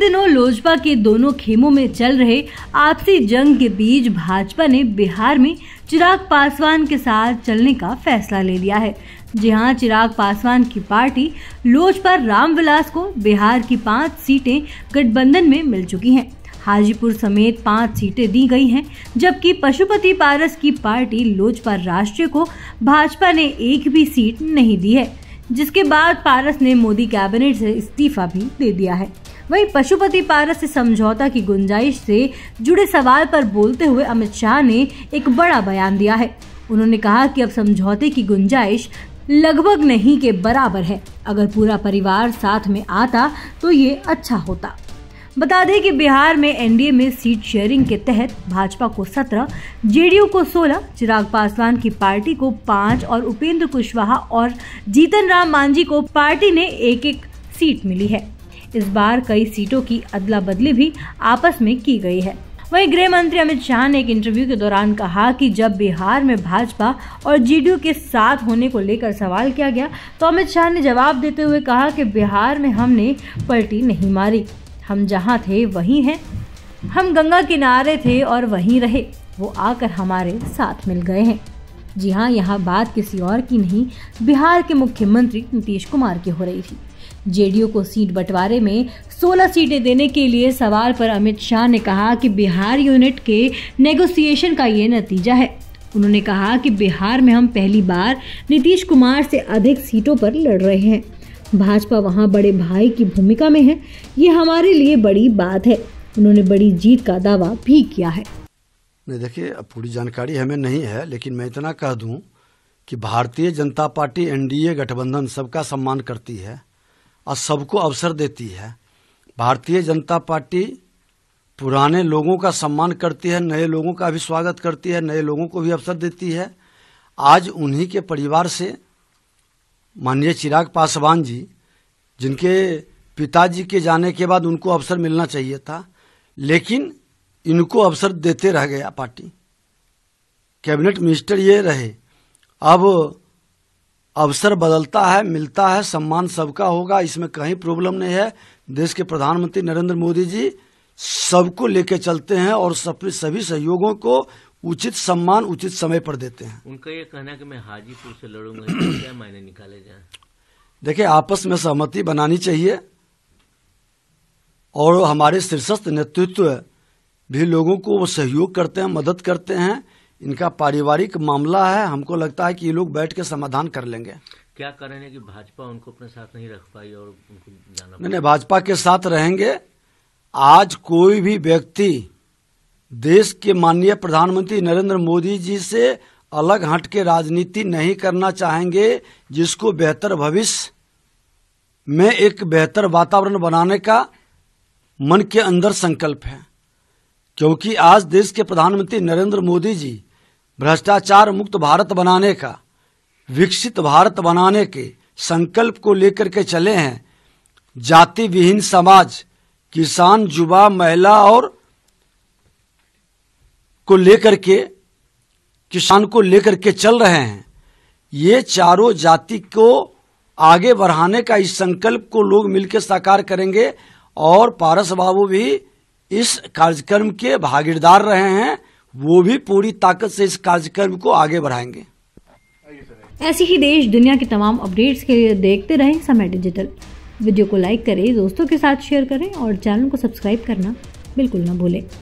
दिनों लोजपा के दोनों खेमों में चल रहे आपसी जंग के बीच भाजपा ने बिहार में चिराग पासवान के साथ चलने का फैसला ले लिया है जहां चिराग पासवान की पार्टी लोजपा रामविलास को बिहार की पांच सीटें गठबंधन में मिल चुकी हैं हाजीपुर समेत पांच सीटें दी गई हैं जबकि पशुपति पारस की पार्टी लोजपा राष्ट्रीय को भाजपा ने एक भी सीट नहीं दी है जिसके बाद पारस ने मोदी कैबिनेट से इस्तीफा भी दे दिया है वहीं पशुपति पारा से समझौता की गुंजाइश से जुड़े सवाल पर बोलते हुए अमित शाह ने एक बड़ा बयान दिया है उन्होंने कहा कि अब समझौते की गुंजाइश लगभग नहीं के बराबर है अगर पूरा परिवार साथ में आता तो ये अच्छा होता बता दें कि बिहार में एनडीए में सीट शेयरिंग के तहत भाजपा को 17, जेडीयू को 16, चिराग पासवान की पार्टी को 5 और उपेंद्र कुशवाहा और जीतन राम मांझी को पार्टी ने एक एक सीट मिली है इस बार कई सीटों की अदला बदली भी आपस में की गई है वहीं गृह मंत्री अमित शाह ने एक इंटरव्यू के दौरान कहा कि जब बिहार में भाजपा और जीडीयू के साथ होने को लेकर सवाल किया गया तो अमित शाह ने जवाब देते हुए कहा कि बिहार में हमने पलटी नहीं मारी हम जहाँ थे वहीं हैं हम गंगा किनारे थे और वहीं रहे वो आकर हमारे साथ मिल गए हैं जी हाँ यहाँ बात किसी और की नहीं बिहार के मुख्यमंत्री नीतीश कुमार की हो रही थी जेडीयू को सीट बंटवारे में 16 सीटें देने के लिए सवाल पर अमित शाह ने कहा कि बिहार यूनिट के नेगोशिएशन का ये नतीजा है उन्होंने कहा कि बिहार में हम पहली बार नीतीश कुमार से अधिक सीटों पर लड़ रहे हैं भाजपा वहाँ बड़े भाई की भूमिका में है ये हमारे लिए बड़ी बात है उन्होंने बड़ी जीत का दावा भी किया है नहीं देखिए अब पूरी जानकारी हमें नहीं है लेकिन मैं इतना कह दूं कि भारतीय जनता पार्टी एनडीए गठबंधन सबका सम्मान करती है और सबको अवसर देती है भारतीय जनता पार्टी पुराने लोगों का सम्मान करती है नए लोगों का भी स्वागत करती है नए लोगों को भी अवसर देती है आज उन्हीं के परिवार से माननीय चिराग पासवान जी जिनके पिताजी के जाने के बाद उनको अवसर मिलना चाहिए था लेकिन इनको अवसर देते रह गया पार्टी कैबिनेट मिनिस्टर ये रहे अब अवसर बदलता है मिलता है सम्मान सबका होगा इसमें कहीं प्रॉब्लम नहीं है देश के प्रधानमंत्री नरेंद्र मोदी जी सबको लेके चलते हैं और सभी सभी सहयोगों को उचित सम्मान उचित समय पर देते हैं उनका ये कहना कि मैं हाजीपुर से लड़ूंगा क्या मायने निकाले जाए देखिए आपस में सहमति बनानी चाहिए और हमारे शीर्षस्थ नेतृत्व भी लोगों को वो सहयोग करते हैं मदद करते हैं इनका पारिवारिक मामला है हमको लगता है कि ये लोग बैठ के समाधान कर लेंगे क्या कारण है कि भाजपा उनको अपने साथ नहीं रख पाई और उनको जाना नहीं नहीं भाजपा के साथ रहेंगे आज कोई भी व्यक्ति देश के माननीय प्रधानमंत्री नरेंद्र मोदी जी से अलग हट के राजनीति नहीं करना चाहेंगे जिसको बेहतर भविष्य में एक बेहतर वातावरण बनाने का मन के अंदर संकल्प है क्योंकि आज देश के प्रधानमंत्री नरेंद्र मोदी जी भ्रष्टाचार मुक्त भारत बनाने का विकसित भारत बनाने के संकल्प को लेकर के चले हैं जाति विहीन समाज किसान युवा महिला और को लेकर के किसान को लेकर के चल रहे हैं ये चारों जाति को आगे बढ़ाने का इस संकल्प को लोग मिलकर साकार करेंगे और पारस बाबू भी इस कार्यक्रम के भागीदार रहे हैं वो भी पूरी ताकत से इस कार्यक्रम को आगे बढ़ाएंगे ऐसी ही देश दुनिया की तमाम अपडेट्स के लिए देखते रहें समय डिजिटल वीडियो को लाइक करें दोस्तों के साथ शेयर करें और चैनल को सब्सक्राइब करना बिल्कुल ना भूलें